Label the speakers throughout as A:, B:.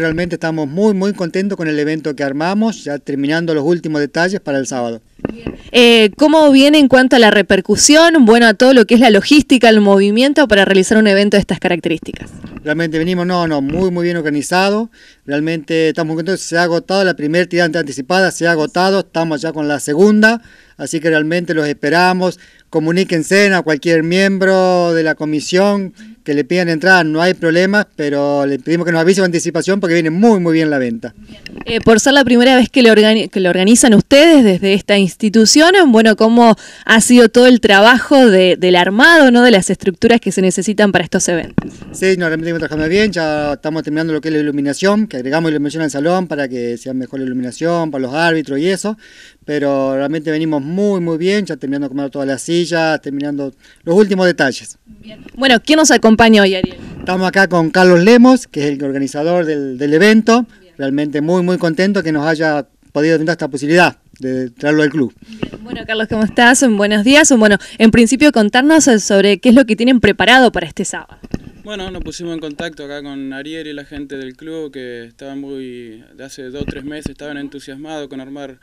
A: realmente estamos muy, muy contentos con el evento que armamos, ya terminando los últimos detalles para el sábado. Eh, ¿Cómo viene en cuanto a la repercusión, bueno, a todo lo que es la logística, el
B: movimiento para realizar un evento de estas características?
A: Realmente venimos, no, no, muy, muy bien organizado. Realmente estamos muy contentos, se ha agotado la primera tirante anticipada, se ha agotado, estamos ya con la segunda, así que realmente los esperamos. Comuníquense a cualquier miembro de la comisión que le pidan entrar no hay problema, pero le pedimos que nos avise con anticipación porque viene muy, muy bien la venta.
B: Eh, por ser la primera vez que lo, organizan ustedes desde esta institución, bueno, ¿cómo ha sido todo el trabajo del armado, no de las estructuras que se necesitan para estos eventos?
A: Sí, realmente estamos trabajando bien, ya estamos terminando lo que es la iluminación, que agregamos iluminación al salón para que sea mejor la iluminación, para los árbitros y eso, pero realmente venimos muy, muy bien, ya terminando de comer todas las sillas, terminando los últimos detalles.
B: Bueno, ¿quién nos acompaña? Ariel?
A: Estamos acá con Carlos Lemos, que es el organizador del, evento. Realmente muy, muy contento que nos haya podido tener esta posibilidad de traerlo al
C: club.
B: Bueno, Carlos, ¿cómo estás? Buenos días. Bueno, en principio contarnos sobre qué es lo que tienen preparado para este sábado.
C: Bueno, nos pusimos en contacto acá con Ariel y la gente del club que estaban muy, de hace dos o tres meses estaban entusiasmados con armar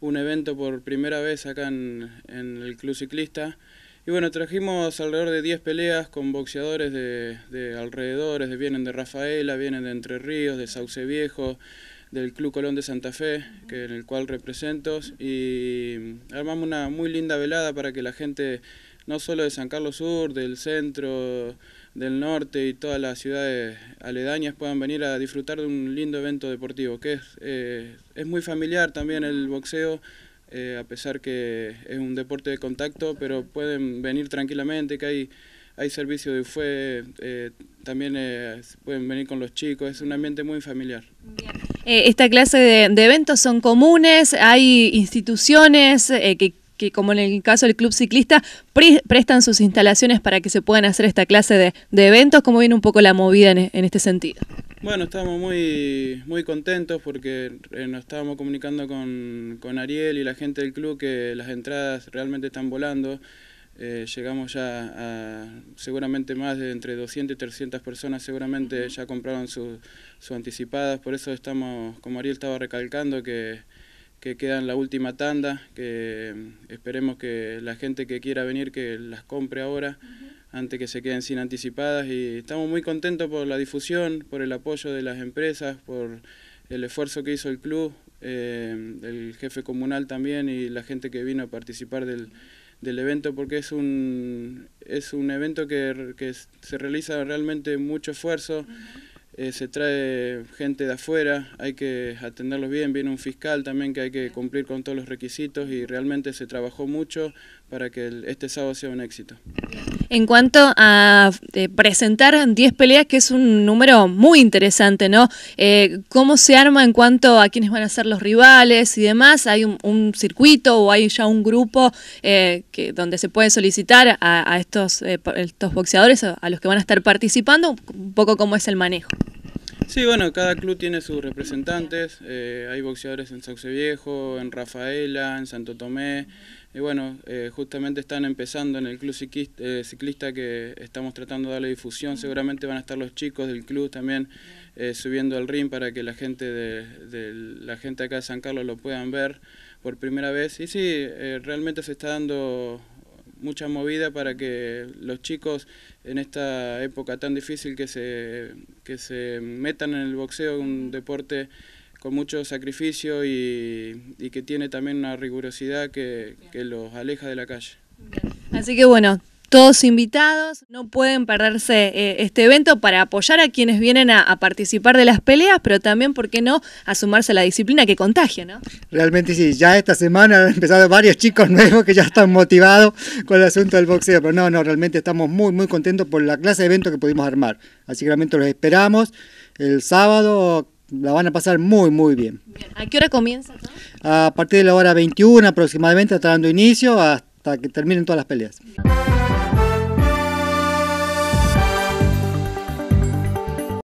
C: un evento por primera vez acá en, en el club ciclista. Y bueno, trajimos alrededor de 10 peleas con boxeadores de, alrededores, de, vienen de Rafaela, vienen de Entre Ríos, de Sauce Viejo, del Club Colón de Santa Fe, que en el cual representos, y armamos una muy linda velada para que la gente, no solo de San Carlos Sur, del centro, del norte y todas las ciudades aledañas puedan venir a disfrutar de un lindo evento deportivo, que es, eh, es muy familiar también el boxeo, eh, a pesar que es un deporte de contacto, pero pueden venir tranquilamente, que hay, servicio de fue, eh, también eh, pueden venir con los chicos, es un ambiente muy familiar.
B: esta clase de, eventos son comunes, hay instituciones que como en el caso del club ciclista, prestan sus instalaciones para que se puedan hacer esta clase de, de eventos, ¿cómo viene un poco la movida en, en este sentido.
C: Bueno, estábamos muy, muy contentos porque eh, nos estábamos comunicando con, Ariel y la gente del club que las entradas realmente están volando. Eh, llegamos ya a seguramente más de entre 200 y 300 personas, seguramente ya compraron sus anticipadas, por eso estamos, como Ariel estaba recalcando, que, que queda la última tanda, que eh, esperemos que la gente que quiera venir que las compre ahora antes que se queden sin anticipadas y estamos muy contentos por la difusión, por el apoyo de las empresas, por el esfuerzo que hizo el club, eh, el jefe comunal también y la gente que vino a participar del, del evento porque es un, es un evento que, se realiza realmente mucho esfuerzo. Eh, se trae gente de afuera, hay que atenderlos bien, viene un fiscal también que hay que cumplir con todos los requisitos y realmente se trabajó mucho para que este sábado sea un éxito.
B: En cuanto a eh, presentar 10 peleas, que es un número muy interesante, ¿no? Eh, ¿Cómo se arma en cuanto a quiénes van a ser los rivales y demás? ¿Hay un, circuito o hay ya un grupo que, donde se puede solicitar a, estos, estos boxeadores, a los que van a estar participando, un poco cómo es el manejo?
C: Sí, bueno, cada club tiene sus representantes. Eh, hay boxeadores en Sauce Viejo, en Rafaela, en Santo Tomé. Y bueno, eh, justamente están empezando en el club eh, ciclista, que estamos tratando de darle difusión. Seguramente van a estar los chicos del club también subiendo al ring para que la gente de, de, la gente acá de San Carlos lo puedan ver por primera vez. Y sí, realmente se está dando mucha movida para que los chicos en esta época tan difícil que se, se metan en el boxeo, un deporte con mucho sacrificio y, y que tiene también una rigurosidad que, que los aleja de la calle.
B: Así que bueno, todos invitados, no pueden perderse eh, este evento para apoyar a quienes vienen a, participar de las peleas, pero también, ¿por qué no?, a sumarse a la disciplina que contagia, ¿no?
A: Realmente sí, ya esta semana han empezado varios chicos nuevos que ya están motivados con el asunto del boxeo, pero no, no, realmente estamos muy, muy contentos por la clase de evento que pudimos armar. Así que realmente los esperamos el sábado la van a pasar muy, muy bien.
B: ¿A qué hora comienza?
A: No? A partir de la hora 21 aproximadamente, está dando inicio hasta que terminen todas las peleas.